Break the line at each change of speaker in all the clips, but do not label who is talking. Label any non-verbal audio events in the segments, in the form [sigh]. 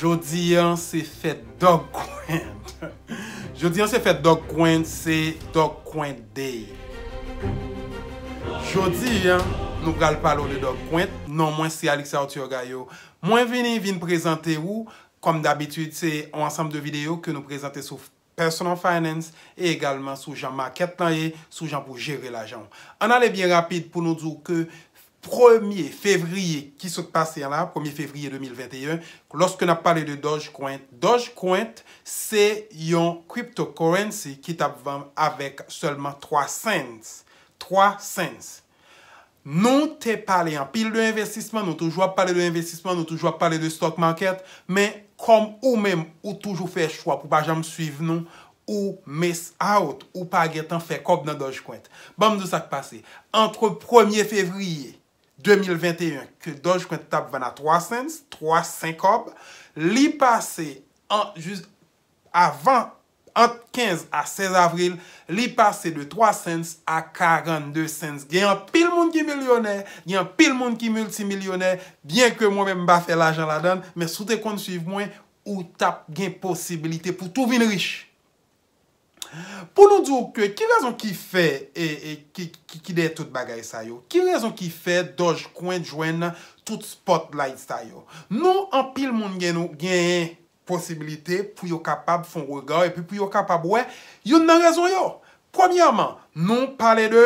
Jodi yon se fet dog kwent. Jodi yon se fet dog kwent se dog kwent day. Jodi yon nou pral palo de dog kwent. Non mwen se Alexe Autiogayo. Mwen vini vin prezante ou. Kom d'abitut se an ansam de video ke nou prezante sou personal finance. E egalman sou jan maket nan ye. Sou jan pou jere la jan. An ale bien rapide pou nou djou ke... 1er fevriye ki souk pase la, 1er fevriye 2021, loske na pale de Dogecoin, Dogecoin se yon cryptocurrency ki tap vam avek selman 3 cents. 3 cents. Non te pale an pil de investissement, nou toujwa pale de investissement, nou toujwa pale de stock market, men kom ou men ou toujwa fe chwa pou pa jam suiv nou, ou miss out, ou pa getan fe kop nan Dogecoin. Bam nou sa k pase, entre 1er fevriye, 2021, ke doj kon tap vana 3 cents, 3,5 ob, li pase, an, jist, avan, ant 15 a 16 avril, li pase de 3 cents a 42 cents. Gen yon pil moun ki milyonè, gen yon pil moun ki multimilyonè, bien ke mwen mba fe la jan la dan, men sou te kon suiv mwen, ou tap gen posibilite pou tou vin riche. Po nou diyo ke, ki rezon ki fe e, e ki dey tout bagay sa yo? Ki rezon ki fe doj kwen jwen tout spotlight sa yo? Nou an pil moun gen nou gen yen posibilite pou yo kapab fon regan E pi pou yo kapab we, yo nan rezon yo Premiyaman, nou pale de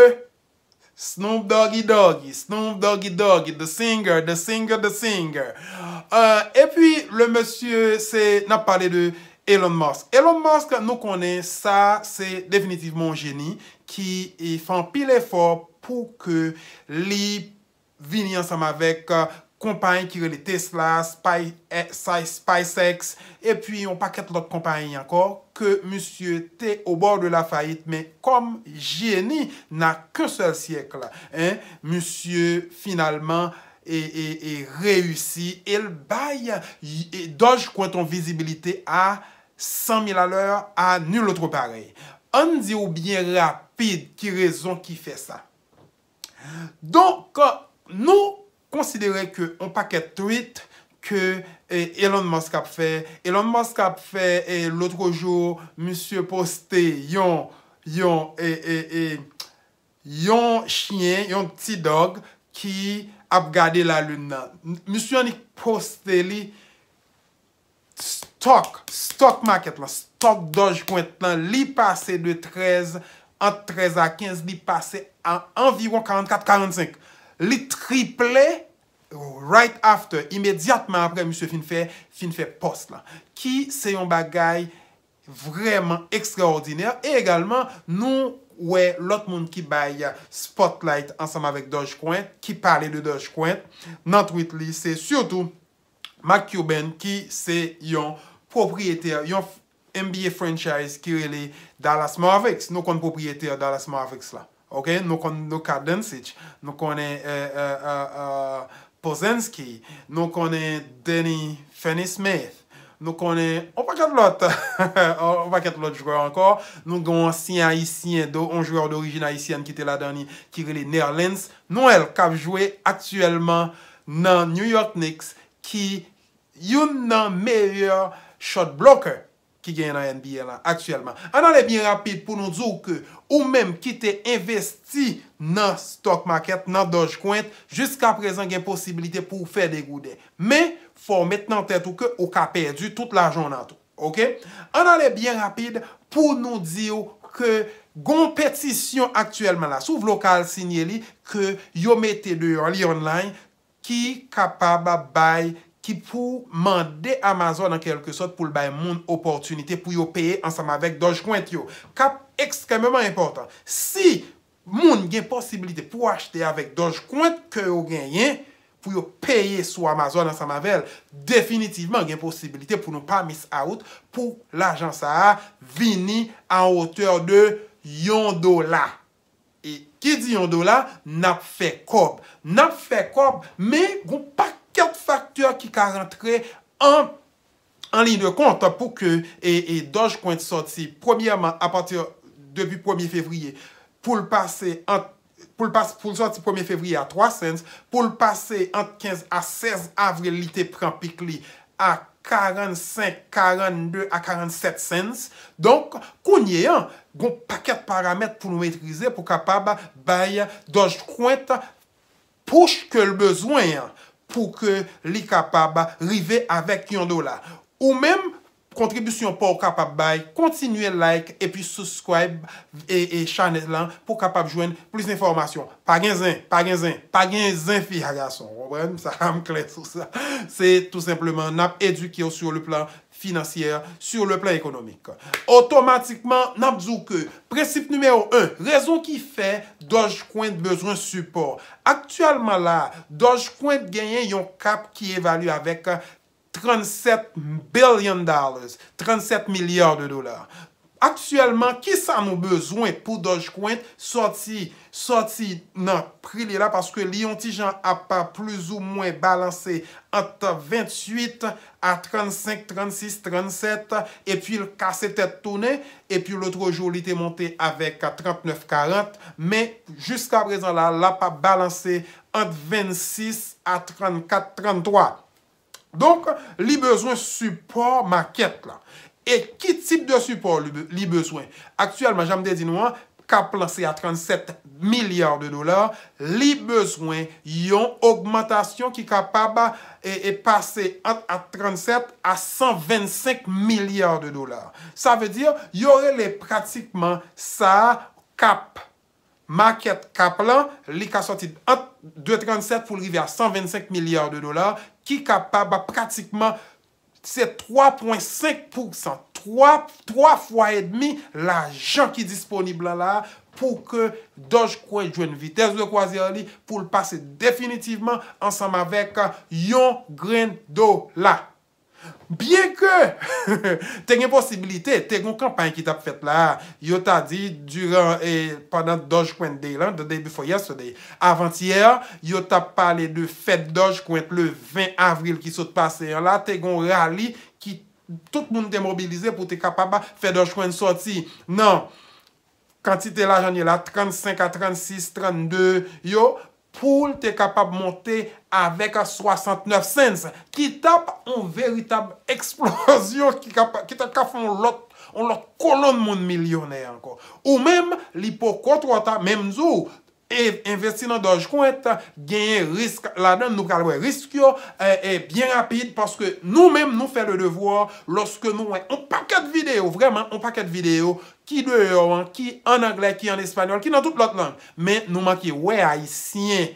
Snoop Doggy Doggy, Snoop Doggy Doggy, the singer, the singer, the singer euh, E pi le monsie se nan pale de Elon Musk, Elon Musk nou konen, sa se definitivman geni, ki e fan pil efor pou ke li vini ansam avek uh, kompanyen ki rele Tesla, eh, SpaceX, epi yon paket lot kompanyen ankor, ke monsye te obor de la fayit, me kom geni, na ke sel siyekla. Monsye finalman e, e, e reyusi, el baye, doj kwen ton vizibilite a... 100.000 a lor, a nilotro parey. An di ou bien rapide ki rezon ki fe sa. Donk, nou konsidere ke an paket tweet ke eh, Elon Musk ap fe. Elon Musk ap fe eh, loutro jor, monsie poste yon, yon, e, e, e, yon chien, yon ti dog, ki ap gade la luna. Monsie an i poste li, Stok, stok market la, stok Dogecoin la, li pase de 13 an 13 a 15, li pase an environ 44-45. Li triple right after, imediatman apre M. Finfey, Finfey Post la. Ki se yon bagay vreman ekstraordiner. E egalman, nou we lot moun ki bay Spotlight ansama vek Dogecoin, ki pale de Dogecoin. Nantwit li se syotou, Macuban ki se yon bagay. Yon NBA franchise kireli Dallas Marvix. Nou konn popriyete Dallas Marvix la. Nou konn Noca Densich. Nou konn Pozenski. Nou konn Danny Fennysmith. Nou konn... On pa ket lot. On pa ket lot jwere ankor. Nou konn siyen aisyen do. On jwere d'orijin aisyen ki te la dani kireli New Orleans. Nou el kap jwe aktuelman nan New York Knicks. Ki yon nan meyer... Shot blocker ki gen nan NBA la, aktuelman. An ale bien rapide pou nou dzou ke, ou menm ki te investi nan stock market, nan dojkoint, jiska prezen gen posibilite pou fè degou de. Men, fò mèt nan tèt ou ke, ou ka perdi tout la jounan tou. Ok? An ale bien rapide pou nou dzou ke, gompetisyon aktuelman la, sou v lokal sinye li, ke yo mette de yon li online, ki kapab baye, ki pou mande Amazon an kelke sot pou l bay moun oportunite pou yo peye ansama vek Dogecoin yo. Kap ekstremement important, si moun gen posibilite pou achete avek Dogecoin, ke yo genyen pou yo peye sou Amazon ansama vel, definitivman gen posibilite pou nou pa miss out pou l ajan sa a vini an oteur de yon do la. E ki di yon do la, nap fe kop, nap fe kop, me goun pak. ket faktor ki ka rentre an lini de kont pou ke e doj kwen ti soti premierman apatir debi 1 fevriye pou l'pase pou l'pase pou l'soti 1 fevriye a 3 cents pou l'pase antre 15 a 16 avril li te pran pikli a 45, 42, a 47 cents donk kounye gon paket paramet pou nou metrize pou kapaba bay doj kwen ta pou chke l bezwen an pou ke li kapab rive avèk yon do la. Ou mèm, kontribisyon pou kapab bay, kontinuè like, epi subscribe, e, e chanè lan, pou kapab jwen plus informasyon. Pagèn zè, pagèn zè, pagèn zè fi agason, wèm, sa ram [laughs] klet sou sa. Se tout simplement, nap edu kè ou sou lè plan, Sur le plan ekonomik Otomatikman nan bzouke Precip numero 1 Rezon ki fe Dogecoin bezon support Aktualman la Dogecoin genyen yon kap ki evalue Avèk 37 billion dollars 37 milyard de dolar Aktuelman, ki sa nou bezwen pou Dogecoin? Soti nan pri li la, paske li ontijan a pa plus ou mwen balanse anta 28, a 35, 36, 37, epi l kase tete tonen, epi l otro jo li te monte avek 39, 40, men, jiska prezen la, la pa balanse anta 26, a 34, 33. Donk, li bezwen support ma ket la. E ki tip de suport li beswen? Aktuellement, j'aime dédinois, kap lan se a 37 milyard de dolar, li beswen yon augmentation ki kapaba e pase ant a 37 a 125 milyard de dolar. Sa ve dire, yore le pratikman sa kap, maket kap lan, li ka soti ant de 37 pou le rive a 125 milyard de dolar, ki kapaba pratikman Se 3.5%, 3 x 1.5 la jan ki disponibla la pou ke Doj Kwen jwen vites de kwa zi ori pou l'pase definitivman ansam avek euh, yon gren do la. Biye ke te gen [laughs] posibilite, te gen kampany ki tap fet la, yo ta di duran, e, padan doj kwen de lan, de day before yesterday, avant iyer, yo tap pale de fet doj kwen le 20 avril ki sot pase yon la, te gen rali ki tout moun te mobilize pou te kapaba fet doj kwen soti, nan, kantite la janye la, 35 a 36, 32, yo, poul te kapab monte avèk a 69 cents, ki tap an veritab eksplosyon ki tap kap an lot kolon moun milyonè anko. Ou mèm, lipo kot wata mèm zou, E investi nan doj kwen te genye risk, la den nou kalwe risk yo, e, e bien rapide, paske nou menm nou fe le devwo, loske nou, wey, on paket video, vreman, on paket video, ki de yo, ki an angle, ki an espanol, ki nan tout lot lang, men nou man ki wey haisyen,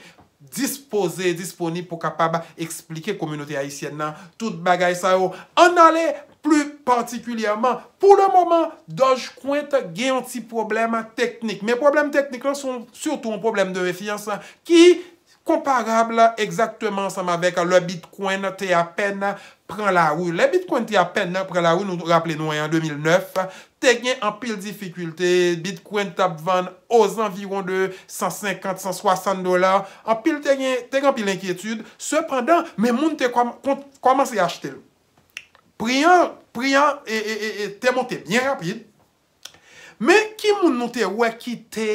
dispose, disponib pou kapab explike komunote haisyen nan, tout bagay sa yo, an ale, pluv, Partikulyaman, pou le mouman, doj kwen te gen yon ti problem teknik. Men problem teknik lan son surtout yon problem de refiyansan ki komparable exactement saman vek le bitcoin te apen pran la ou. Le bitcoin te apen pran la ou, nou rappele nou en 2009, te gen anpil difikulte, bitcoin te apvan oz anviron de 150-160 dolar, anpil te gen anpil enkietude. Sependan, men moun te komanse yachte lou. Priyan, priyan, e, e, e, te monte bien rapide. Men, ki moun note wè ki te,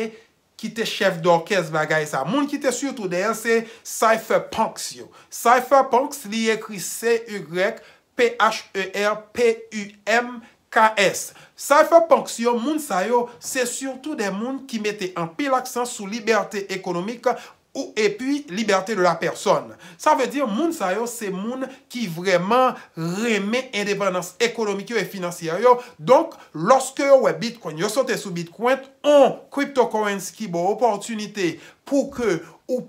ki te chef de orkes bagay sa, moun ki te surtout den, se Cypherpunks yo. Cypherpunks li ekri C-Y-P-H-E-R-P-U-M-K-S. Cypherpunks yo, moun sayo, se surtout den moun ki mete an pil aksan sou libertè ekonomik yo. Ou epi, libertè de la person. Sa vè dir, moun sa yo, se moun ki vreman remè independans ekonomik yo e finansiyer yo. Donk, loske yo wè bitcoin, yo sote sou bitcoin, on crypto coins ki bo oportunite pou ke ou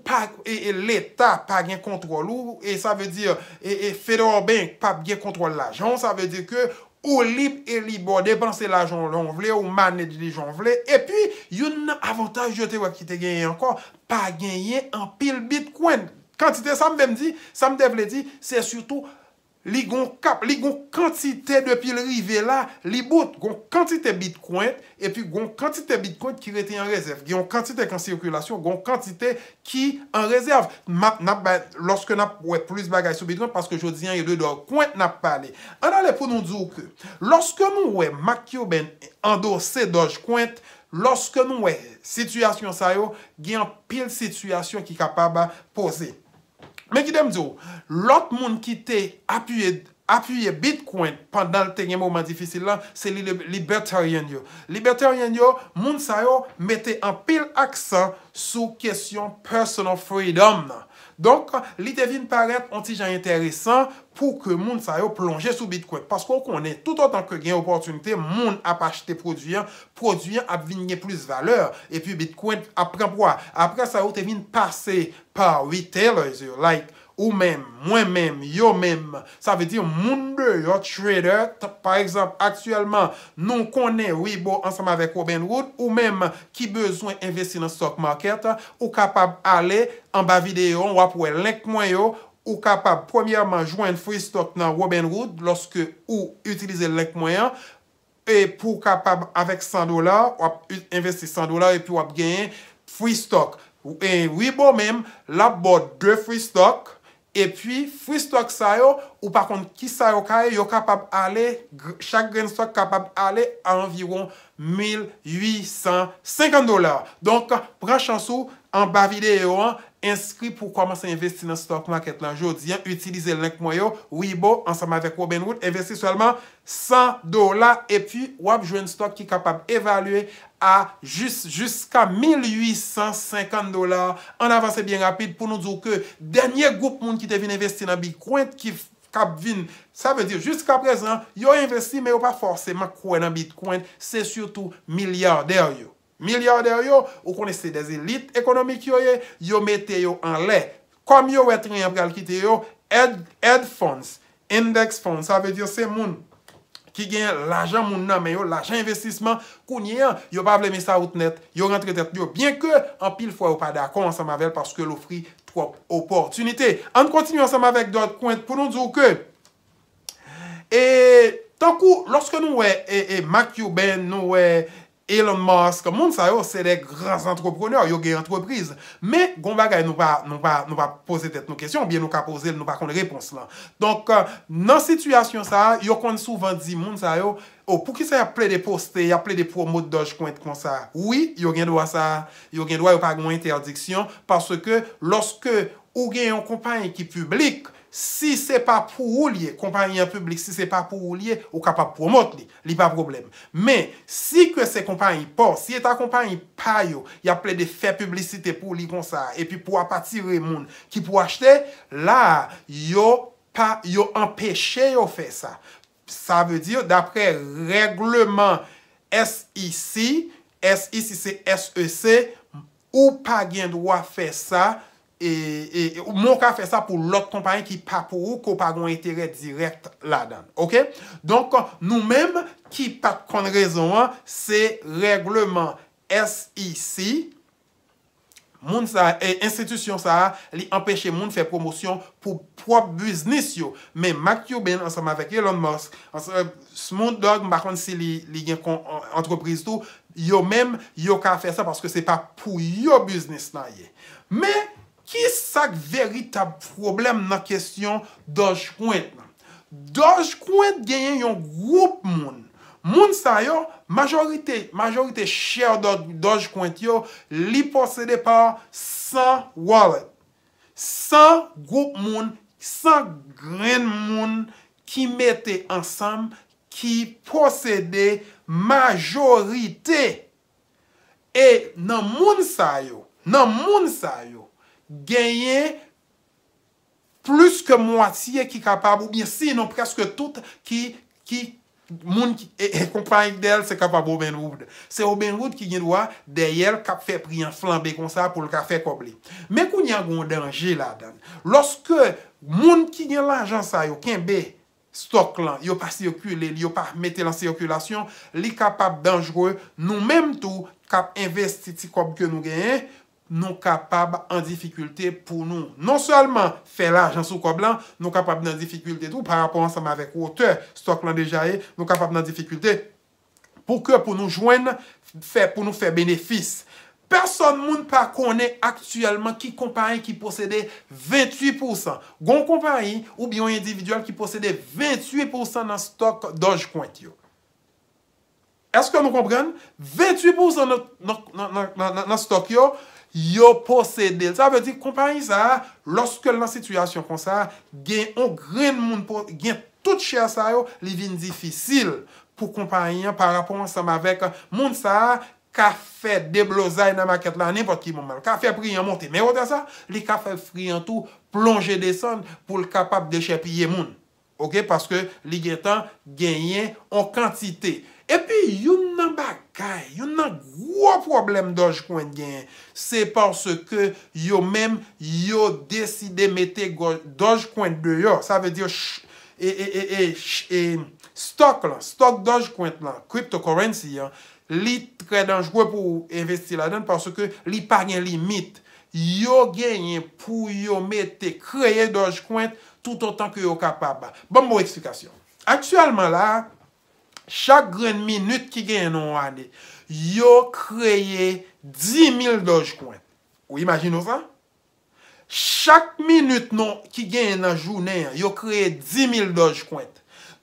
l'Etat pa gen kontrol ou, e sa vè dir, e Fedor Bank pa gen kontrol l'ajon, sa vè dir ke... Ou lip e libo, depanse la janvle, ou manedli janvle. E pi, yon nan avantage yo te wak ki te genye ankon, pa genye an pil bitkwen. Kantite, sa mbe mdi, sa mbe te vle di, se suto manedli. li goun kap, li goun kantite depi le rive la, li bout goun kantite bitkoint, epi goun kantite bitkoint ki rete yon rezerv, gion kantite kan sirkulasyon, goun kantite ki an rezerv. Mak nan ba, loske nan, wè, polis bagay sou bidron, paske jodi yon yon doj doj, koint nan pa le. An alè pou nou djou ke, loske nou wè, mak yo ben ando se doj koint, loske nou wè, sityasyon sayo, gyan pil sityasyon ki kapaba posey. Men ki dem zo, lot moun ki te apuye bitcoin pandal tenye mouman difisil lan, se li libertaryen yo. Libertaryen yo, moun sa yo mette an pil aksan sou kesyon personal freedom nan. Donk, li te vin paret an ti jan enteresan pou ke moun sa yo plonje sou bitkwen. Pas kon konen, tout an tan ke gen oportunite, moun ap achete produyen, produyen ap vin gen plus valeur. E pi bitkwen ap prenpwa. Apre sa yo te vin pase pa retailers yo like. Ou menm, mwen menm, yo menm. Sa ve ti moun de yo trader. Par exemple, aktuelman, nou konen Weibo ansama vek Robinhood. Ou menm, ki bezwen investi nan stock market. Ou kapab ale, an ba videyo, wap we lenk mwen yo. Ou kapab premiyaman jwenn free stock nan Robinhood. Lorske ou utilize lenk mwen yo. E pou kapab avek 100 dolar. Wap investi 100 dolar. E pi wap genyen free stock. Ou e en Weibo menm, la bo 2 free stock. E pi, free stock sayo, ou pa kont ki sayo kare, yo kapab ale, chak gen swak kapab ale anviron. 1850 dolar. Donk, pran chansou, an ba videyo an, inskri pou komanse investi nan stok maket lan jodi an. Utilize lenk mwayo, Weibo, ansama vek Robinwood, investi solman 100 dolar, epi, wap jwen stok ki kapab evalue a jiska 1850 dolar. An avanse bien rapide pou nou dzo ke, denye goup moun ki te vin investi nan bi, kwen te kif Kapvin, sa ve di, jusqu'a prezant, yo investi me yo pa forceman kwen an bitcoin, se surtout milyarder yo. Milyarder yo, yo konese dez elit ekonomik yo yo, yo mete yo an le. Kom yo wetren yon pral ki te yo, ad funds, index funds, sa ve di, se moun ki gen l'ajan moun nan me yo, l'ajan investisman kounye an. Yo pa vleme sa out net, yo rentre tet yo, bien ke an pil fwa yo pa da kon, sa mavel, paske lo fri... Oportunite, an kontinu ansama Vek dot point pou nou djou ke E Tankou, lorske nou we Matthew Benn, nou we Elon Musk, moun sa oh, yo, se de Grands antroproner, yo ge antropriz Me, gomba gay nou pa pose Tet nou kesyon, biye nou ka pose, nou pa kon repons lan Donk, nan situasyon sa Yo kon souvan di moun sa yo Ou oh, pou ki sa y ap ple de poste, y ap ple de promote doj kwen te konsa? Oui, yo gen dwa sa, yo gen dwa yo pa gwen interdiksyon parce ke loske ou gen yon kompanyen ki publik si se pa pou ou liye, kompanyen publik si se pa pou ou liye ou kapap promote li, li pa problem. Men, si ke se kompanyen poste, si eta kompanyen pa yo y ap ple de fe publisite pou li konsa e pi pou ap atire moun ki pou achete la, yo empeshe yo fe sa. Sa ve diyo, dapre regleman SIC, SIC, S-E-C, e ou pa gen dwa fe sa, e, e, ou moun ka fe sa pou lot kompanyen ki pa pou ou, ko pa gwen itere direk la dan. Ok, donk nou menm ki pat kon rezonan, se regleman SIC, Moun sa, e institisyon sa, li empèche moun fè promosyon pou pwop biznis yo. Men, mak yo ben, ansama vek Elon Musk, ansama, smoun dog, mbakon si li gen kon, entreprise tou, yo men, yo ka fè sa, pwoske se pa pou yo biznis nan ye. Men, ki sak veritab problem nan kestyon Dogecoin nan? Dogecoin genyen yon goup moun. Moun sayo, majorite, majorite chèr doj kwen tiyo, li posede pa san walet. San goup moun, san gren moun ki mette ansam, ki posede majorite. E nan moun sayo, nan moun sayo, genye plus ke mwatiye ki kapab ou bien si, nan preske tout ki kapab. Moun ki kompanye del se kapap ouben woud. Se ouben woud ki gen wwa dey el kap fe priyan flanbe kon sa pou l ka fe kop li. Me kou nyan goun denje la dan. Lorske moun ki gen lanjan sa yo ken be stok lan, yo pa sirkule, yo pa mette lan sirkulasyon, li kapap denjre, nou menm tou kap investiti kop ke nou genye, nou kapab an difikulte pou nou. Non selman, fè la, jansou kob lan, nou kapab nan difikulte tou, par rapport anseman avèk wote, stok lan deja e, nou kapab nan difikulte. Pou kè, pou nou jwen, pou nou fè benefis. Person moun pa konè aktuellement ki kompany ki posede 28%. Gon kompany ou biyon individual ki posede 28% nan stok dojkwant yo. Eske nou kompren? 28% nan stok yo, Yo pose del. Sa ve di kompany sa, loske la sityasyon kon sa, gen yon gren moun pote, gen tout chè sa yo, li vin difisil pou kompany yon parapon ansem avek. Moun sa, kafe deblozay nan maket lan, nepot ki moun man. Kafe priy anmonte, me wote sa, li kafe priy an tou plonje deson pou l kapap de chè piye moun. Ok, paske li gen tan gen yon an kantite. E pi, yon nan bakay, yon nan gwo problem Dogecoin gen, se parce ke yon men, yon deside mette Dogecoin de yo. Sa ve dire, shh, e, e, e, e, shh, e, stok lan, stok Dogecoin lan, cryptocurrency lan, li tre denjwe pou investi la den, parce ke li par gen limit. Yon gen yon pou yon mette kreye Dogecoin tout an tan ki yon kapab ba. Bon mou eksplikasyon. Aksyalman la, chak gren minute ki gen yon ane, yo kreye 10.000 doj kwen. Ou imagino sa? Chak minute ki gen yon jounen, yo kreye 10.000 doj kwen.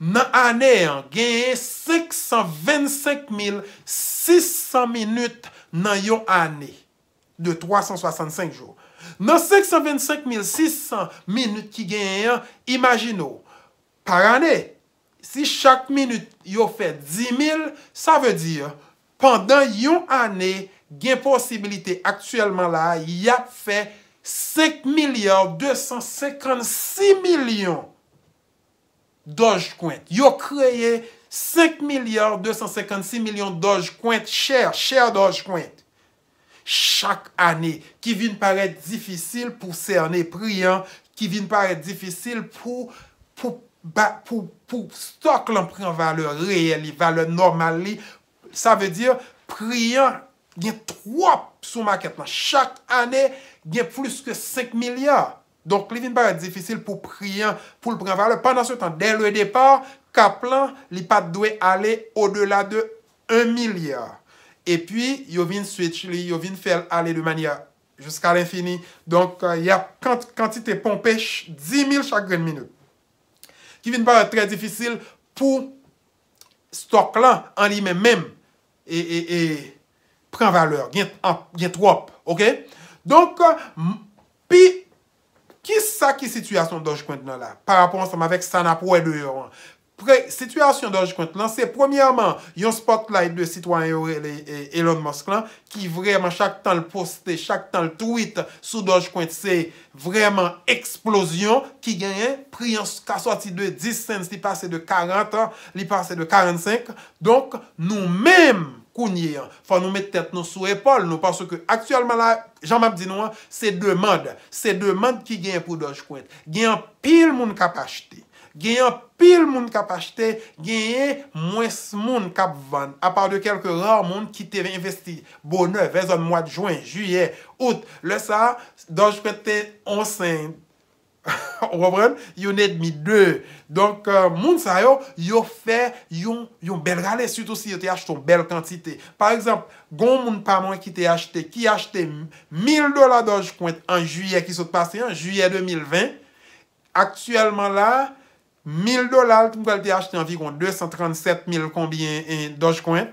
Nan ane, genye 525.600 minute nan yon ane. De 365 jou. Nan 525.600 minute ki gen yon, imagino, par ane, Si chak minute yo fè 10 000, sa vè dir, pandan yon anè, gen posibilite aktuelman la, ya fè 5 256 000 000 dojkwènt. Yo kreye 5 256 000 000 dojkwènt chèr, chèr dojkwènt. Chak anè, ki vin paret difisil pou sè anè priyan, ki vin paret difisil pou pou ba pou stok lan prey an vale rey, li vale normal li, sa ve dir, prey an gen 3 sou maket nan, chak ane gen plus ke 5 milyar. Donk li vin ba rey defisil pou prey an, pou l prey an vale, pandan sou tan, den le depor, ka plan, li pat dwe ale o de la de 1 milyar. E pwi, yo vin swetch li, yo vin fel ale de manya, jusqu'a l'infini. Donk, euh, ya kantite pompech 10.000 chak gen minute. Ki vin pa re trè difisil pou stok lan an li men menm e, e, e pren valeur, gen trop. Donk, euh, pi, ki sa ki situasyon doj konti nan la? Parapon som avek sana pou elur an. Pre, sitwasyon Dogecoin lanse, premiyaman, yon spotlight de sitwanyo Elon Musk lan, ki vreman chak tan l poste, chak tan l tweet sou Dogecoin, se vreman eksplosyon, ki genyen, priyans ka soti de 10 cents, li pase de 40, li pase de 45, donk, nou menm kounye, fwa nou mette tèt nou sou epol, nou, aktyalman la, jan map dinou an, se deman, se deman ki genyen pou Dogecoin, genyen pil moun kapashti. genyen pil moun kap achete, genyen mwes moun kap van, a par de kelke rar moun ki te reinvesti. Bo 9, vezon mwad, jwen, juye, out, le sa, doj kwen te 11, wabren, yon e dmi 2. Donk euh, moun sa yo, yon bel gale sut osi, yon te acheton bel kantite. Par ekzamp, goun moun paman ki te achete, ki achete 1000 dola doj kwen, an juye ki sot pase, an juye 2020, aktuelman la, 1000 dolar, mwen kalte achete anviron 237 mil kombien dojkwen,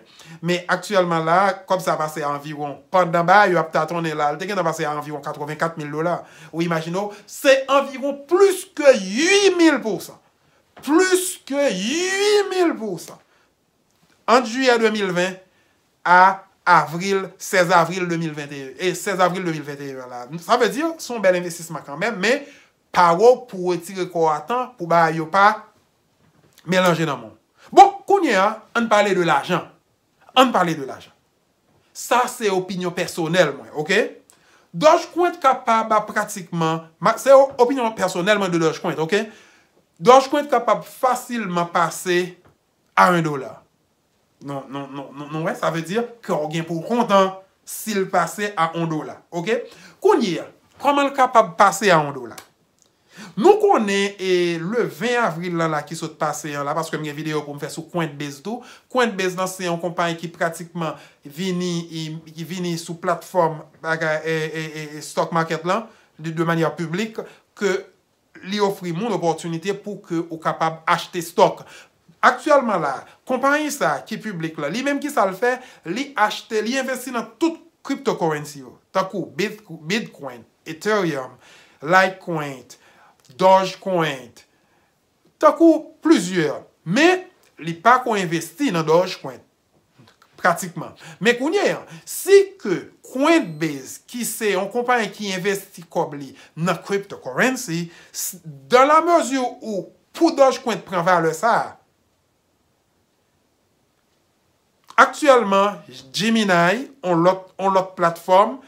me aktuelman la, kom sa pase anviron pandanba, yo ap taton elal, teken sa pase anviron 84 mil dolar. Ou imagino, se anviron plus ke 8000 pousan. Plus ke 8000 pousan. An juye 2020, a avril, 16 avril 2021. E 16 avril 2021 la, sa ve dire, son bel investisman kanmen, me... Parok pou etik e kwa tan pou ba yo pa melanje nan moun. Boun, konye a, an pale de la jan. An pale de la jan. Sa se opinyon personel mwen, ok? Doj konye kapab a pratikman, se opinyon personel mwen doj konye, ok? Doj konye kapab fasilman pase a un dola. Non, non, non, non, non, non, sa ve dire ki ro gen pou kontan si l pase a un dola, ok? Konye a, koman l kapab pase a un dola? Nou konen e le 20 avril la la ki sot pase yon la Paske mge video pou m fè sou Coinbase dou Coinbase nan se yon kompany ki pratikman Vini sou platform E stock market lan De manye publik Ke li ofri moun oportunite Pou ke ou kapab achte stok Aktualman la Kompany sa ki publik la Li menm ki sa l fè Li achte, li investi nan tout cryptocurrency yo Takou Bitcoin, Ethereum, Litecoin Dogecoin, ta kou plezyor, me li pa kon investi nan Dogecoin, pratikman. Me kounye, si ke Coinbase ki se on kompan ki investi kobli nan cryptocurrency, dan la mezyou ou pou Dogecoin pren valè sa, aktüelman, Gemini, on lot platform,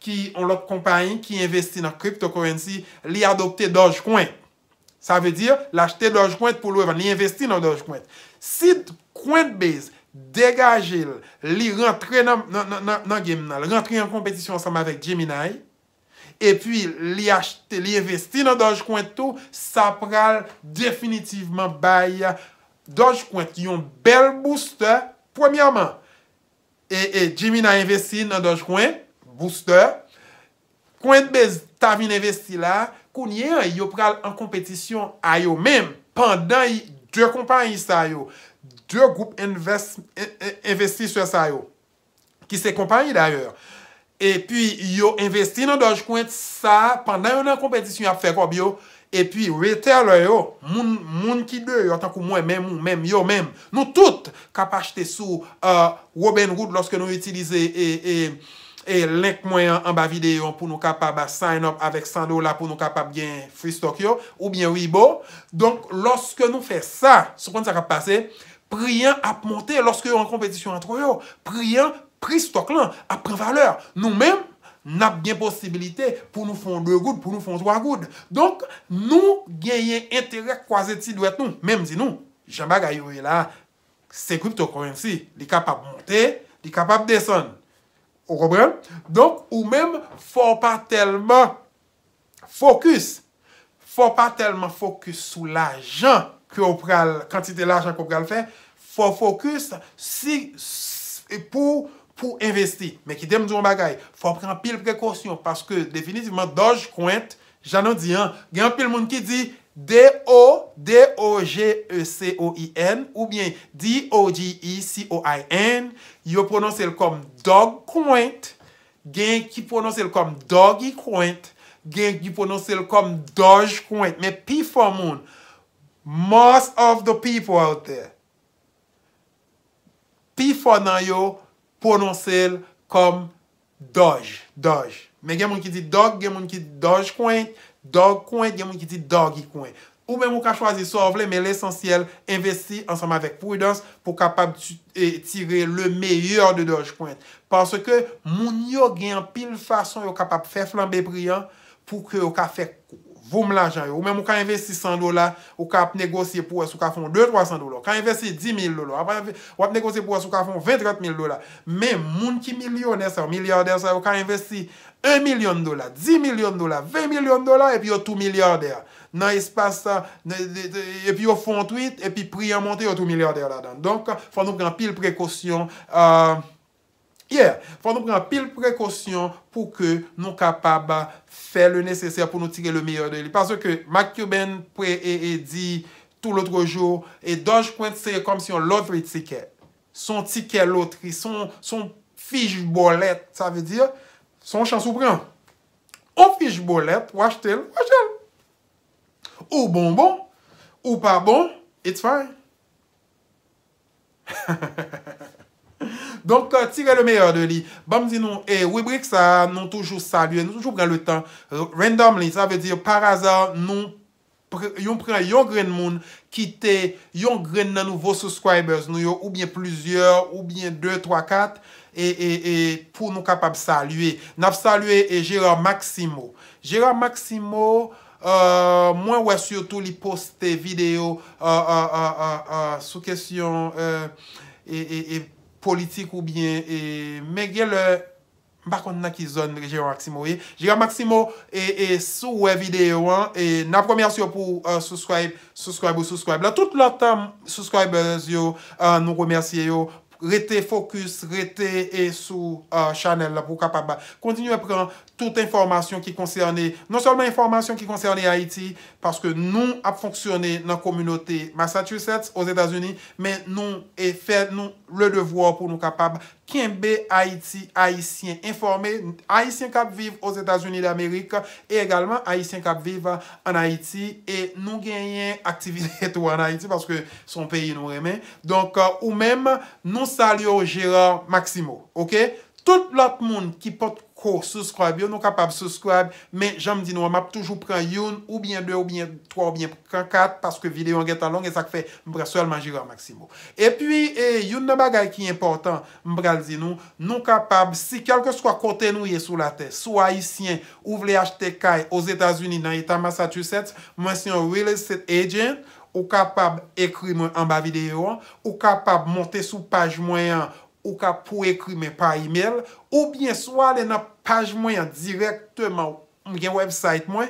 ki on lòk kompanyen ki investi nan cryptocurrency, li adopte Dogecoin. Sa ve dir, l'achete Dogecoin pou lou evan, li investi nan Dogecoin. Si coinbase degaje li rentre nan game nan, li rentre yon kompetisyon ansama vek Gemini, e pi li investi nan Dogecoin tou, sa pral definitivman bay Dogecoin, ki yon bel booster, premiyaman, e Gemini investi nan Dogecoin, booster, kwen te bez ta vin investi la, kounye yo pral an kompetisyon a yo men, pandan dwe kompany sa yo, dwe goup investi sa yo, ki se kompany d'ayor, e pi yo investi nan doj kwen sa, pandan yo nan kompetisyon ap fek ob yo, e pi rete alo yo, moun ki de yo, tan kou mwen men, yo men, nou tout kap achete sou euh, Robin Hood loske nou itilize e... E link mwen an ba videyon pou nou kapab a sign up avèk 100 dola pou nou kapab gen fristok yo ou bien wibo. Donk, loske nou fè sa, sou kon se kap pase, priyan ap monte loske yo an kompetisyon an tro yo. Priyan, pristok lan, ap pri valer. Nou men, nap gen posibilite pou nou fon 2 goud, pou nou fon 3 goud. Donk, nou gen yen entere kwa zè ti dwèt nou. Mèm zi nou, jamba gayo wè e la, se krip to kon yon si, li kapab monte, li kapab deson. Ou mèm fò pa tèlman fòkus, fò pa tèlman fòkus sou l'ajan, kantite l'ajan kòp gwa l'fè, fò fòkus pou investi. Mè ki dèm djoun bagay, fò pren pil prekosyon, paske definitivman doj kwenjt, janon di an, gen pil moun ki di, D-O-G-E-C-O-I-N ou bien D-O-G-E-C-O-I-N Yo prononse el kom Dog Coint Gen ki prononse el kom Doggy Coint Gen ki prononse el kom Doge Coint Me pi fwa moun Most of the people out there Pi fwa nan yo prononse el kom Doge Me gen moun ki di Dog, gen moun ki Doge Coint Dogecoin gen moun ki ti dogecoin. Ou men moun ka chwazi sovle, men l'esensyel investi ansama vek prudence pou kapab tire le meyyeur de dogecoin. Parce ke moun yo gen pil fason yo kapab fe flambe brian pou ke yo ka fe voum l'ajan yo. Ou men moun ka investi 100 dola, yo ka ap negosye pou wè sou ka fon 2-300 dola, yo ka investi 10.000 dola, yo ka ap negosye pou wè sou ka fon 20-30.000 dola. Men moun ki milyonè sa, milyardè sa, yo ka investi 1 milyon dola, 10 milyon dola, 20 milyon dola, epi yo tou milyarder. Nan espasa, epi euh, yo fontuit, epi priy anmonte, yo tou milyarder la dan. Donk, fwa nou pran pil euh, prekosyon. Yeah, fwa nou pran pil prekosyon pou ke nou kapaba fe le neseser pou nou tire le milyon doli. Paso ke Mac Cuban pou e e di tou lotro jo, e Donk Point seye kom si yo lotri tiket. Son tiket lotri, son fich bolet, sa ve dir? Son chan soubren. On fiche bolet, wach tel, wach tel. Ou bonbon, ou pa bon, it's fine. [laughs] Donk euh, tire le meyor de li. Bam zinon, e, wibrik sa nou toujou salyen, nou toujou pran le tan. Randomly, sa ve dire, par aza, nou pran. Yon pren yon gren moun, kite yon gren nan nouvo subscribers nou yo oubyen pluzyeur, oubyen 2, 3, 4, e pou nou kapap salye. Nap salye e Gérard Maximo. Gérard Maximo, euh, mwen wè syo tou li poste video sou kesyon politik oubyen, e mè gen lè. Bakon nan ki zon region Maksimo yi. Jira Maksimo e, e sou we videyo an. E nan premers yo pou euh, subscribe, subscribe ou subscribe la. Tout lot tam subscribers yo euh, nou premersye yo. Rete fokus, rete e sou euh, chanel la pou kapap ba. Kontinu e pren. Non [laughs] tout informasyon ki konserne, non solman informasyon ki konserne Haiti, paske nou ap fonksyone nan komunote Massachusetts, os Etats-Unis, men nou e fè nou le devwo pou nou kapab kimbe Haiti, Haitien informe, Haitien kap vive os Etats-Unis d'Amerika, e egalman Haitien kap vive an Haiti, e nou genyen aktivite ou an Haiti, paske son peyi nou remen, donk ou menm, nou salyo Gérard Maximo, ok, tout lout moun ki pot, ko suscribe yo, nou kapab suscribe, men janm di nou a map toujou pren youn, oubyen 2, oubyen 3, oubyen 4, paske videyo an geta long, e sak fe mbra solman jira maksimo. E pwi, e, youn nan bagay ki important, mbral di nou, nou kapab, si kelke swa kote nou ye sou la te, sou haisyen, ou vle achte kaj, ouz Etasuni nan Eta Massa tu set, mwen si yon real estate agent, ou kapab ekri mwen an ba videyo, ou kapab monte sou paj mwen an, ou ka pou ekri men pa e-mail, ou bien swa le nan paj mwen yan direktman, mwen gen website mwen,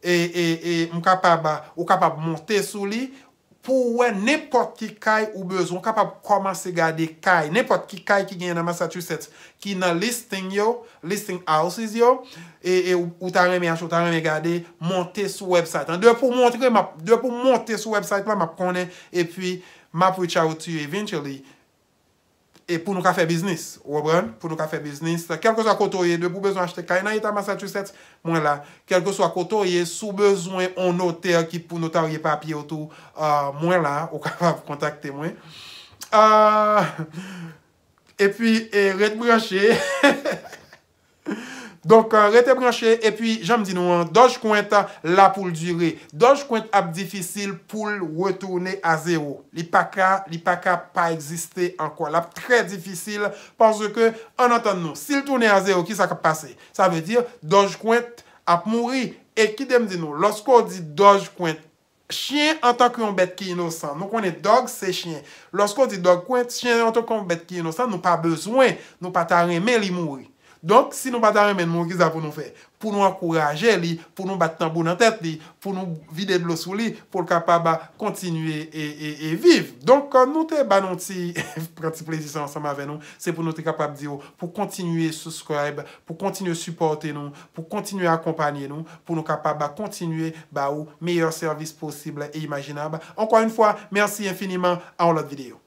e, e, e mwen kapab, ou kapab monte sou li, pou wè nipot ki kay ou bezon, kapab koman se gade kay, nipot ki kay ki gen nan masatriset, ki nan listing yo, listing houses yo, e, e ou taran men anjou, taran men gade, monte sou website. De pou monte sou website, mwen konen, e pi, mwen aprecha outi yo eventually. E pou nou ka fe biznis. Wobran, pou nou ka fe biznis. Kelke swa koto ye, de pou bezwen achete kainayita masajuset, mwen la. Kelke swa koto ye, sou bezwen on noter ki pou notarye papye otou, euh, mwen la. Ou kapav kontakte mwen. E euh, pi, ret mwen achete. [laughs] Donk euh, rete branche, e pi janm di nou an, doj kwen ta la pou l duri. Doj kwen ap difisil pou l retoune a zero. Li pa ka, li pa ka pa egziste an kwa. La ap tre difisil, panse ke an anten nou. Si l toune a zero ki sa ka pase, sa ve dir doj kwen ap mouri. E ki dem di nou, losko di doj kwen, chien an tak yon bet ki inosan. Non konen dog, se chien. Losko di dog kwen, chien an tak yon bet ki inosan, nou pa bezwen. Nou pa ta remen li mouri. Donk, si nou patare men moun giza pou nou fe, pou nou akouraje li, pou nou bat tambou nan tet li, pou nou vide blosou li, pou nou kapab a kontinue e, e, e viv. Donk, nou te banon ti [laughs] prenti plezisyon ansama ven nou, se pou nou te kapab diyo pou kontinue subscribe, pou kontinue supporte nou, pou kontinue akompanyen nou, pou nou kapab a kontinue ba ou meyor servis posible e imajinab. Enkwa yon fwa, mersi infiniman, an lot videyo.